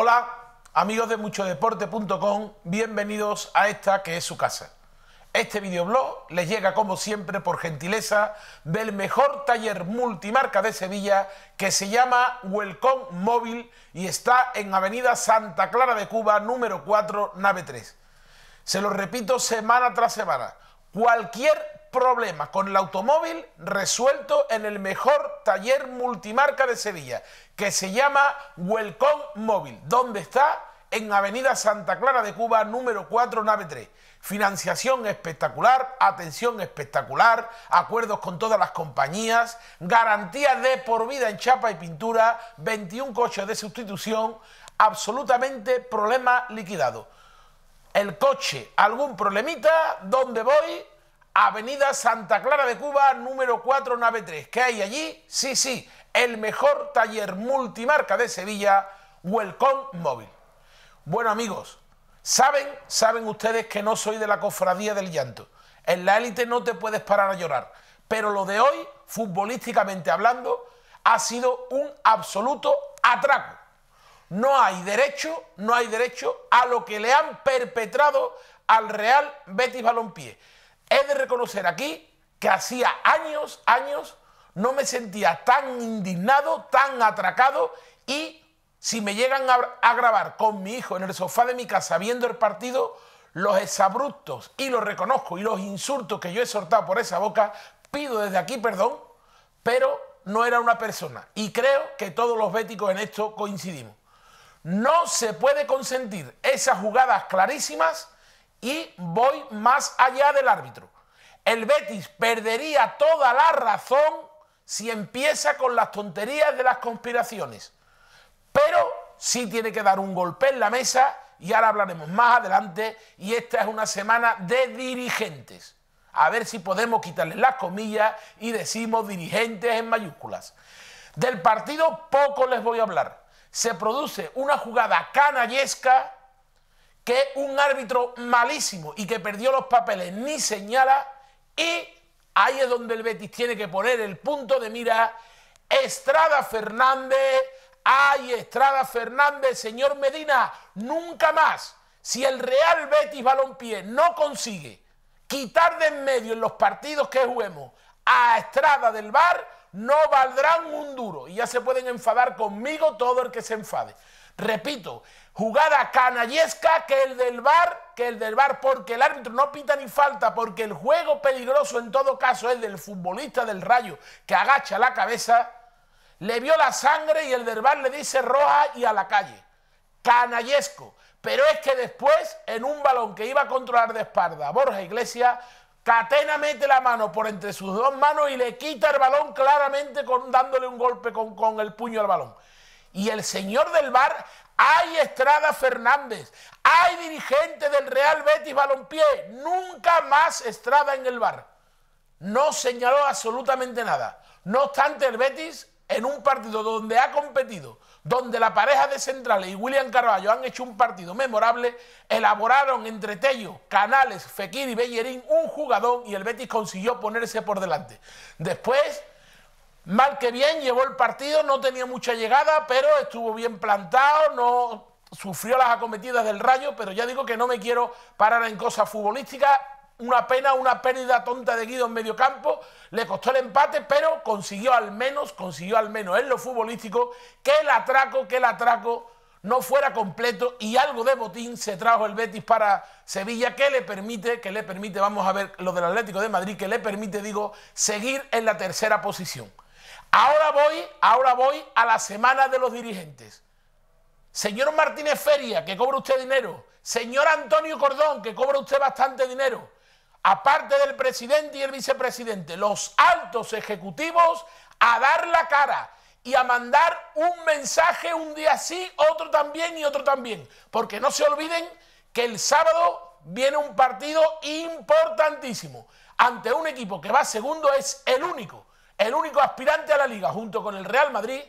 Hola, amigos de muchodeporte.com, bienvenidos a esta que es su casa. Este videoblog les llega como siempre por gentileza del mejor taller multimarca de Sevilla que se llama Welcome Móvil y está en Avenida Santa Clara de Cuba número 4, nave 3. Se lo repito semana tras semana. Cualquier problema con el automóvil resuelto en el mejor taller multimarca de Sevilla, que se llama Huelcón Móvil, donde está en Avenida Santa Clara de Cuba, número 4, nave 3. Financiación espectacular, atención espectacular, acuerdos con todas las compañías, garantía de por vida en chapa y pintura, 21 coches de sustitución, absolutamente problema liquidado. El coche, algún problemita, ¿dónde voy? Avenida Santa Clara de Cuba, número 4, nave 3. ¿Qué hay allí? Sí, sí, el mejor taller multimarca de Sevilla, Welcome Móvil. Bueno, amigos, saben, saben ustedes que no soy de la cofradía del llanto. En la élite no te puedes parar a llorar. Pero lo de hoy, futbolísticamente hablando, ha sido un absoluto atraco. No hay derecho, no hay derecho a lo que le han perpetrado al Real Betis Balompié he de reconocer aquí que hacía años, años, no me sentía tan indignado, tan atracado y si me llegan a, grabar con mi hijo en el sofá de mi casa viendo el partido, los exabruptos, y los reconozco, y los insultos que yo he soltado por esa boca, pido desde aquí perdón, pero no era una persona. Y creo que todos los béticos en esto coincidimos. No se puede consentir esas jugadas clarísimas y voy más allá del árbitro. El Betis perdería toda la razón si empieza con las tonterías de las conspiraciones. Pero sí tiene que dar un golpe en la mesa y ahora hablaremos más adelante y esta es una semana de dirigentes. A ver si podemos quitarle las comillas y decimos dirigentes en mayúsculas. Del partido poco les voy a hablar. Se produce una jugada canallesca que es un árbitro malísimo y que perdió los papeles, ni señala. Y ahí es donde el Betis tiene que poner el punto de mira. Estrada Fernández, ay Estrada Fernández, señor Medina, nunca más. Si el Real Betis Balompié no consigue quitar de en medio en los partidos que juguemos a Estrada del Bar, no valdrán un duro. Y ya se pueden enfadar conmigo todo el que se enfade. Repito, jugada canallesca que el del bar, que el del bar, porque el árbitro no pita ni falta, porque el juego peligroso en todo caso es del futbolista del rayo que agacha la cabeza, le vio la sangre y el del bar le dice roja y a la calle. Canallesco. Pero es que después, en un balón que iba a controlar de espalda Borja Iglesias, Catena mete la mano por entre sus dos manos y le quita el balón claramente con, dándole un golpe con el puño al balón. Y el señor del bar, hay Estrada Fernández, hay dirigente del Real Betis Balompié, nunca más Estrada en el bar. No señaló absolutamente nada. No obstante, el Betis, en un partido donde ha competido, donde la pareja de centrales y William Carballo han hecho un partido memorable, elaboraron entre Tello, Canales, Fekir y Bellerín un jugador y el Betis consiguió ponerse por delante. Después mal que bien, llevó el partido, no tenía mucha llegada, pero estuvo bien plantado, no sufrió las acometidas del Rayo, pero ya digo que no me quiero parar en cosas futbolísticas. Una pena, una pérdida tonta de Guido en medio campo, le costó el empate, pero consiguió al menos, consiguió al menos en lo futbolístico que el atraco, que el atraco no fuera completo y algo de botín se trajo el Betis para Sevilla que le permite, que le permite, vamos a ver lo del Atlético de Madrid, que le permite, digo, seguir en la tercera posición. Ahora voy, ahora voy a la semana de los dirigentes. Señor Martínez Feria, que cobra usted dinero. Señor Antonio Cordón, que cobra usted bastante dinero. Aparte del presidente y el vicepresidente, los altos ejecutivos a dar la cara y a mandar un mensaje un día sí, otro también y otro también. Porque no se olviden que el sábado viene un partido importantísimo ante un equipo que va segundo, es el único el único aspirante a la liga junto con el Real Madrid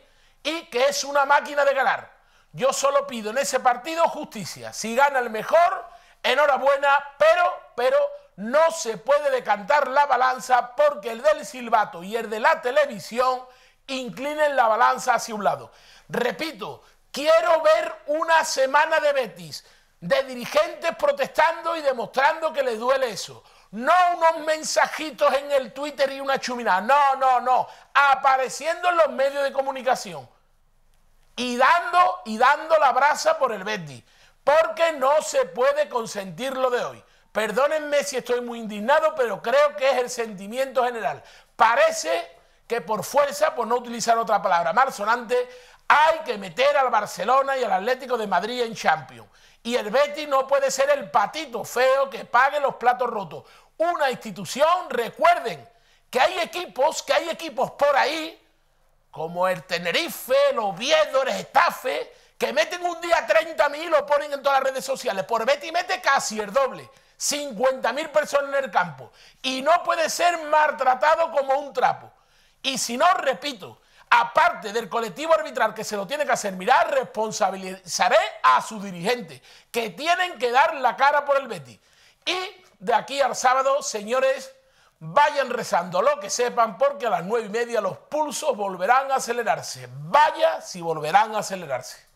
y que es una máquina de ganar. Yo solo pido en ese partido justicia. Si gana el mejor, enhorabuena, pero, pero no se puede decantar la balanza porque el del silbato y el de la televisión inclinen la balanza hacia un lado. Repito, quiero ver una semana de Betis, de dirigentes protestando y demostrando que les duele eso. No unos mensajitos en el Twitter y una chuminada. No, no, no. Apareciendo en los medios de comunicación. Y dando, y dando la brasa por el Betty. Porque no se puede consentir lo de hoy. Perdónenme si estoy muy indignado, pero creo que es el sentimiento general. Parece que por fuerza, por no utilizar otra palabra más sonante, hay que meter al Barcelona y al Atlético de Madrid en Champions. Y el Betty no puede ser el patito feo que pague los platos rotos una institución. Recuerden que hay equipos, que hay equipos por ahí, como el Tenerife, los Oviedo, el que meten un día 30 mil y lo ponen en todas las redes sociales. Por Betty mete casi el doble. 50 mil personas en el campo. Y no puede ser maltratado como un trapo. Y si no, repito, aparte del colectivo arbitral que se lo tiene que hacer mirar, responsabilizaré a su dirigente que tienen que dar la cara por el Betty de aquí al sábado, señores, vayan rezando lo que sepan, porque a las nueve y media los pulsos volverán a acelerarse. Vaya si volverán a acelerarse.